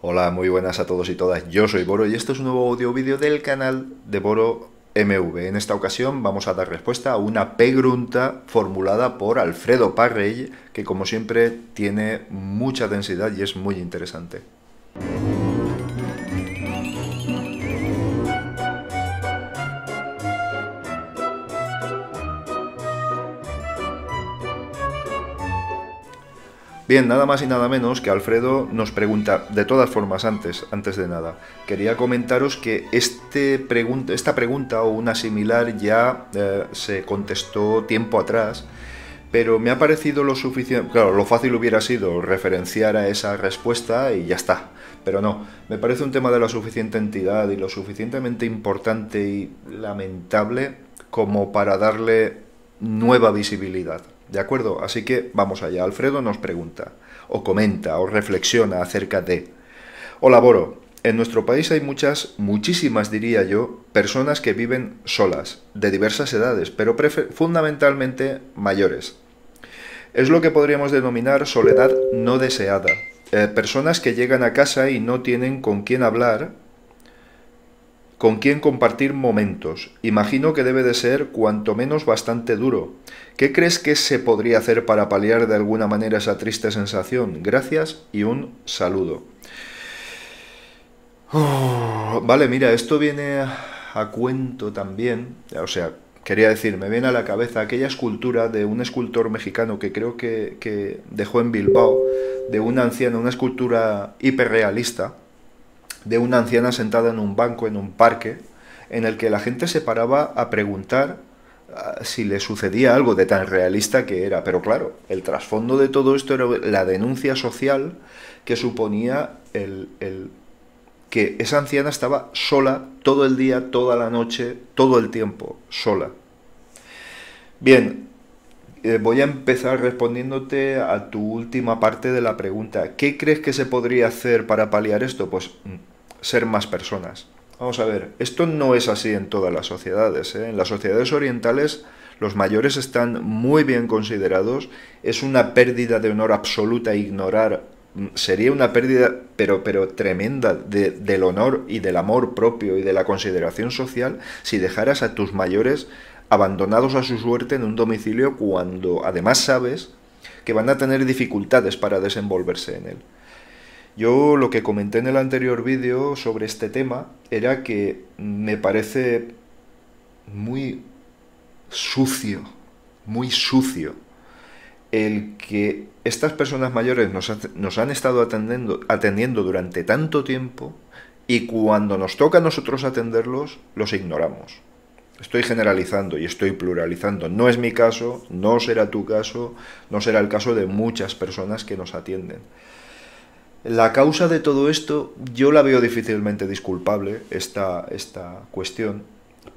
Hola, muy buenas a todos y todas. Yo soy Boro y este es un nuevo audio vídeo del canal de Boro MV. En esta ocasión vamos a dar respuesta a una pregunta formulada por Alfredo Parrey, que como siempre tiene mucha densidad y es muy interesante. Bien, nada más y nada menos que Alfredo nos pregunta, de todas formas, antes, antes de nada, quería comentaros que este esta pregunta o una similar ya eh, se contestó tiempo atrás, pero me ha parecido lo suficiente, claro, lo fácil hubiera sido referenciar a esa respuesta y ya está, pero no, me parece un tema de la suficiente entidad y lo suficientemente importante y lamentable como para darle nueva visibilidad. ¿De acuerdo? Así que vamos allá. Alfredo nos pregunta, o comenta, o reflexiona acerca de... Hola, Boro. En nuestro país hay muchas, muchísimas diría yo, personas que viven solas, de diversas edades, pero fundamentalmente mayores. Es lo que podríamos denominar soledad no deseada. Eh, personas que llegan a casa y no tienen con quién hablar con quién compartir momentos. Imagino que debe de ser cuanto menos bastante duro. ¿Qué crees que se podría hacer para paliar de alguna manera esa triste sensación? Gracias y un saludo. Oh, vale, mira, esto viene a, cuento también. O sea, quería decir, me viene a la cabeza aquella escultura de un escultor mexicano que creo que, que dejó en Bilbao, de un anciano, una escultura hiperrealista de una anciana sentada en un banco, en un parque, en el que la gente se paraba a preguntar ah, si le sucedía algo de tan realista que era. Pero claro, el trasfondo de todo esto era la denuncia social que suponía el, que esa anciana estaba sola todo el día, toda la noche, todo el tiempo, sola. Bien, eh, voy a empezar respondiéndote a tu última parte de la pregunta. ¿Qué crees que se podría hacer para paliar esto? Pues mm, ser más personas. Vamos a ver, esto no es así en todas las sociedades. ¿eh? En las sociedades orientales los mayores están muy bien considerados. Es una pérdida de honor absoluta ignorar. Mm, sería una pérdida, pero, pero tremenda, del honor y del amor propio y de la consideración social si dejaras a tus mayores abandonados a su suerte en un domicilio cuando además sabes que van a tener dificultades para desenvolverse en él. Yo lo que comenté en el anterior vídeo sobre este tema era que me parece muy sucio, muy sucio el que estas personas mayores nos, han estado atendiendo, atendiendo durante tanto tiempo y cuando nos toca a nosotros atenderlos, los ignoramos. Estoy generalizando y estoy pluralizando. No es mi caso, no será tu caso, no será el caso de muchas personas que nos atienden. La causa de todo esto, yo la veo difícilmente disculpable, esta, esta cuestión,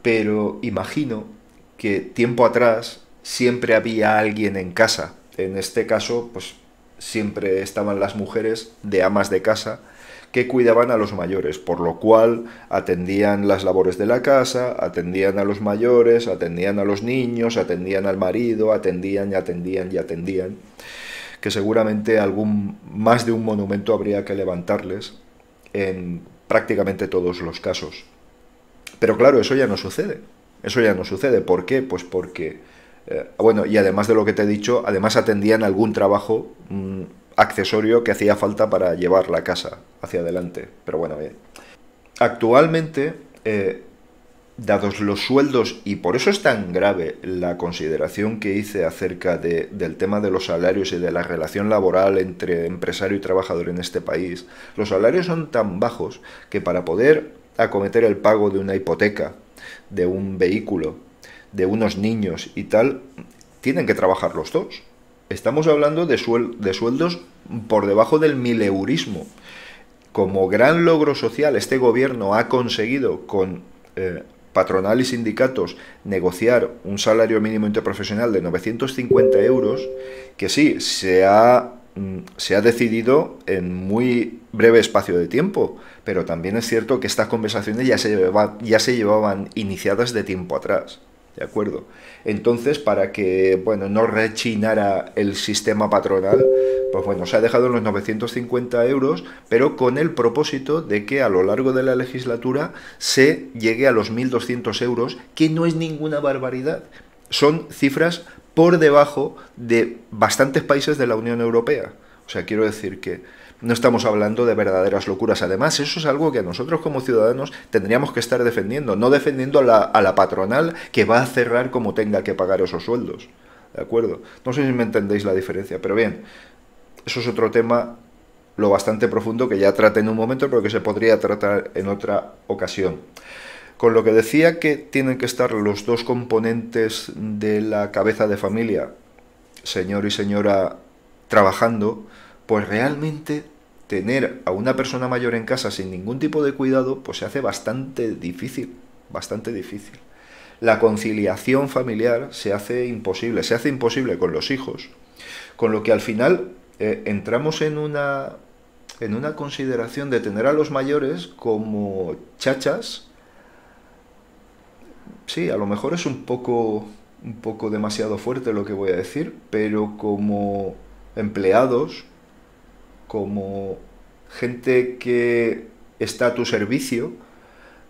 pero imagino que tiempo atrás siempre había alguien en casa. En este caso, pues siempre estaban las mujeres de amas de casa que cuidaban a los mayores, por lo cual atendían las labores de la casa, atendían a los mayores, atendían a los niños, atendían al marido, atendían y atendían y atendían que seguramente algún, más de un monumento habría que levantarles en prácticamente todos los casos. Pero claro, eso ya no sucede. Eso ya no sucede. ¿Por qué? Pues porque, eh, bueno, y además de lo que te he dicho, además atendían algún trabajo mm, accesorio que hacía falta para llevar la casa hacia adelante. Pero bueno, bien. Eh, actualmente eh, dados los sueldos, y por eso es tan grave la consideración que hice acerca del tema de los salarios y de la relación laboral entre empresario y trabajador en este país, los salarios son tan bajos que para poder acometer el pago de una hipoteca, de un vehículo, de unos niños y tal, tienen que trabajar los dos. Estamos hablando de, de sueldos por debajo del mileurismo. Como gran logro social, este gobierno ha conseguido con eh, patronal y sindicatos negociar un salario mínimo interprofesional de 950 euros, que sí, se ha, mm, se ha decidido en muy breve espacio de tiempo, pero también es cierto que estas conversaciones ya se, ya se llevaban iniciadas de tiempo atrás. ¿De acuerdo? Entonces, para que bueno, no rechinara el sistema patronal, pues bueno, se ha dejado en los 950 euros, pero con el propósito de que a lo largo de la legislatura se llegue a los 1.200 euros, que no es ninguna barbaridad. Son cifras por debajo de bastantes países de la Unión Europea. O sea, quiero decir que no estamos hablando de verdaderas locuras. Además, eso es algo que nosotros como ciudadanos tendríamos que estar defendiendo, no defendiendo a la, a la patronal que va a cerrar como tenga que pagar esos sueldos. ¿De acuerdo? No sé si me entendéis la diferencia, pero bien, eso es otro tema lo bastante profundo que ya traté en un momento, pero que se podría tratar en otra ocasión. Con lo que decía que tienen que estar los dos componentes de la cabeza de familia, señor y señora, trabajando, pues realmente tener a una persona mayor en casa sin ningún tipo de cuidado, pues se hace bastante difícil, bastante difícil. La conciliación familiar se hace imposible, se hace imposible con los hijos, con lo que al final eh, entramos en una, en una consideración de tener a los mayores como chachas. Sí, a lo mejor es un poco, un poco demasiado fuerte lo que voy a decir, pero como empleados como gente que está a tu servicio,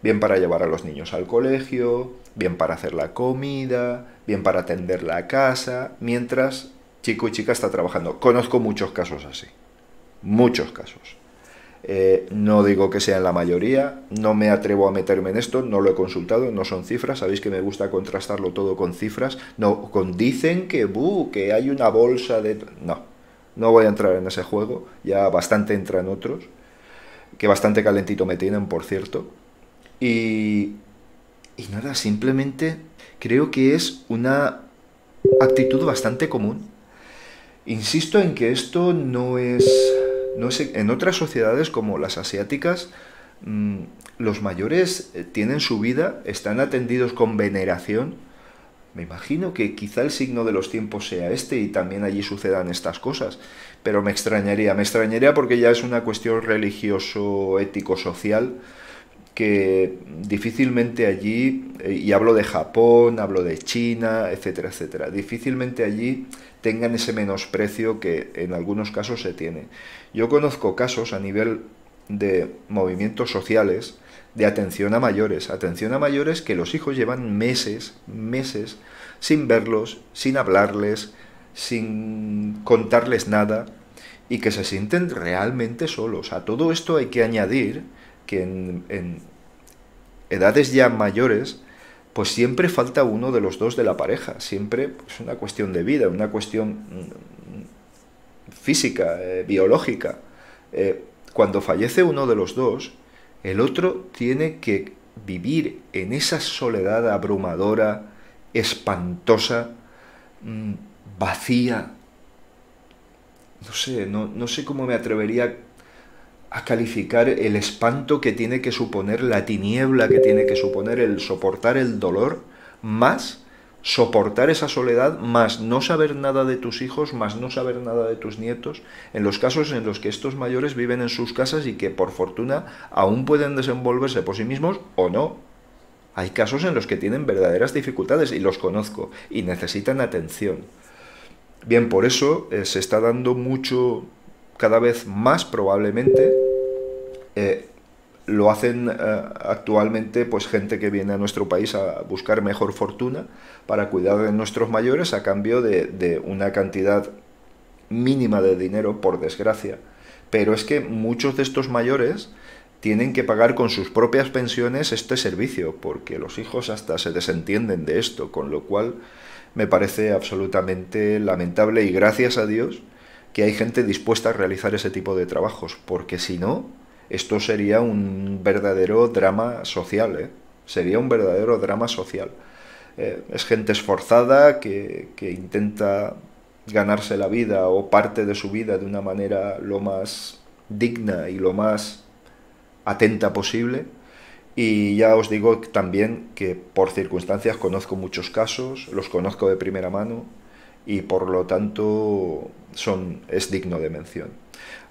bien para llevar a los niños al colegio, bien para hacer la comida, bien para atender la casa, mientras chico y chica está trabajando. Conozco muchos casos así, muchos casos. Eh, no digo que sean la mayoría, no me atrevo a meterme en esto, no lo he consultado, no son cifras, sabéis que me gusta contrastarlo todo con cifras, no, con dicen que, que hay una bolsa de... No, no voy a entrar en ese juego, ya bastante entran otros, que bastante calentito me tienen, por cierto. Y, y nada, simplemente creo que es una actitud bastante común. Insisto en que esto no es, no es en otras sociedades como las asiáticas, mm, los mayores eh, tienen su vida, están atendidos con veneración, me imagino que quizá el signo de los tiempos sea este y también allí sucedan estas cosas, pero me extrañaría, me extrañaría porque ya es una cuestión religioso, ético, social, que difícilmente allí, eh, y hablo de Japón, hablo de China, etcétera, etcétera, difícilmente allí tengan ese menosprecio que en algunos casos se tiene. Yo conozco casos a nivel de movimientos sociales de atención a mayores, atención a mayores que los hijos llevan meses, meses sin verlos, sin hablarles, sin contarles nada y que se sienten realmente solos. A todo esto hay que añadir que en, edades ya mayores, pues siempre falta uno de los dos de la pareja, siempre es pues, una cuestión de vida, una cuestión mm, física, eh, biológica. Eh, cuando fallece uno de los dos, el otro tiene que vivir en esa soledad abrumadora, espantosa, mm, vacía. No sé, no, no sé cómo me atrevería a calificar el espanto que tiene que suponer la tiniebla, que tiene que suponer el soportar el dolor, más soportar esa soledad, más no saber nada de tus hijos, más no saber nada de tus nietos, en los casos en los que estos mayores viven en sus casas y que por fortuna aún pueden desenvolverse por sí mismos o no. Hay casos en los que tienen verdaderas dificultades y los conozco y necesitan atención. Bien, por eso eh, se está dando mucho, cada vez más probablemente, eh, lo hacen eh, actualmente pues gente que viene a nuestro país a buscar mejor fortuna para cuidar de nuestros mayores a cambio de una cantidad mínima de dinero, por desgracia. Pero es que muchos de estos mayores tienen que pagar con sus propias pensiones este servicio, porque los hijos hasta se desentienden de esto, con lo cual me parece absolutamente lamentable y gracias a Dios que hay gente dispuesta a realizar ese tipo de trabajos, porque si no, esto sería un verdadero drama social, ¿eh? sería un verdadero drama social. Eh, es gente esforzada que, que, intenta ganarse la vida o parte de su vida de una manera lo más digna y lo más atenta posible. Y ya os digo también que por circunstancias conozco muchos casos, los conozco de primera mano, y por lo tanto son, es digno de mención.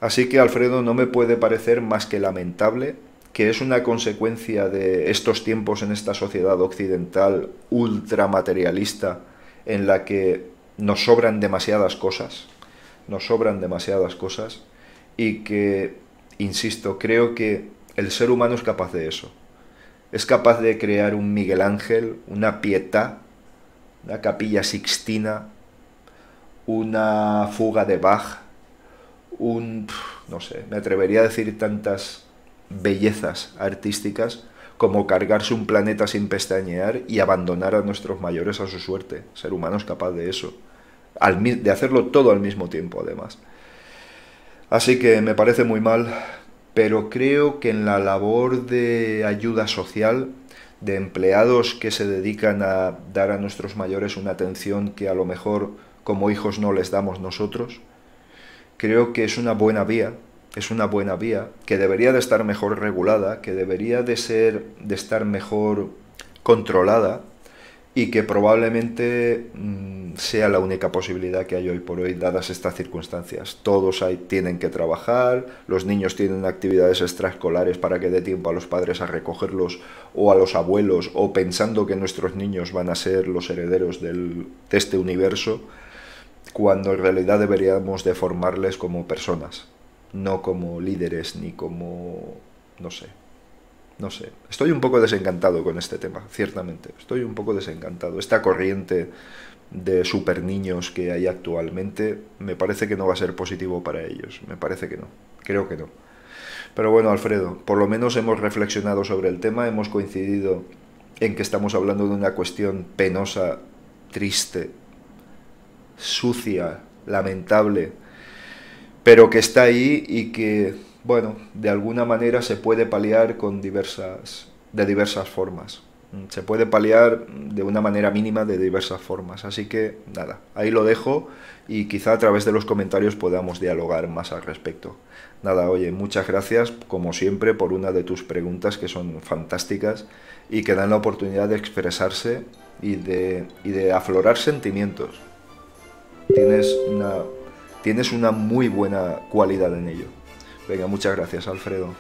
Así que Alfredo no me puede parecer más que lamentable que es una consecuencia de estos tiempos en esta sociedad occidental ultramaterialista en la que nos sobran demasiadas cosas, nos sobran demasiadas cosas y que, insisto, creo que el ser humano es capaz de eso. Es capaz de crear un Miguel Ángel, una Pietà, una capilla sixtina, una fuga de Bach, un, no sé, me atrevería a decir tantas bellezas artísticas como cargarse un planeta sin pestañear y abandonar a nuestros mayores a su suerte. Ser humano es capaz de eso, de hacerlo todo al mismo tiempo además. Así que me parece muy mal, pero creo que en la labor de ayuda social, de empleados que se dedican a dar a nuestros mayores una atención que a lo mejor como hijos no les damos nosotros, creo que es una buena vía, es una buena vía que debería de estar mejor regulada, que debería de ser de estar mejor controlada y que probablemente mm, sea la única posibilidad que hay hoy por hoy dadas estas circunstancias. Todos tienen que trabajar, los niños tienen actividades extraescolares para que dé tiempo a los padres a recogerlos o a los abuelos o pensando que nuestros niños van a ser los herederos de este universo, cuando en realidad deberíamos de formarles como personas, no como líderes ni como... no sé. No sé. Estoy un poco desencantado con este tema, ciertamente. Estoy un poco desencantado. Esta corriente de super niños que hay actualmente me parece que no va a ser positivo para ellos. Me parece que no. Creo que no. Pero bueno, Alfredo, por lo menos hemos reflexionado sobre el tema, hemos coincidido en que estamos hablando de una cuestión penosa, triste sucia, lamentable, pero que está ahí y que, bueno, de alguna manera se puede paliar con diversas, de diversas formas. Mm, se puede paliar de una manera mínima de diversas formas. Así que nada, ahí lo dejo y quizá a través de los comentarios podamos dialogar más al respecto. Nada, oye, muchas gracias como siempre por una de tus preguntas que son fantásticas y que dan la oportunidad de expresarse y de, y de aflorar sentimientos tienes una, tienes una muy buena cualidad en ello. Venga, muchas gracias, Alfredo.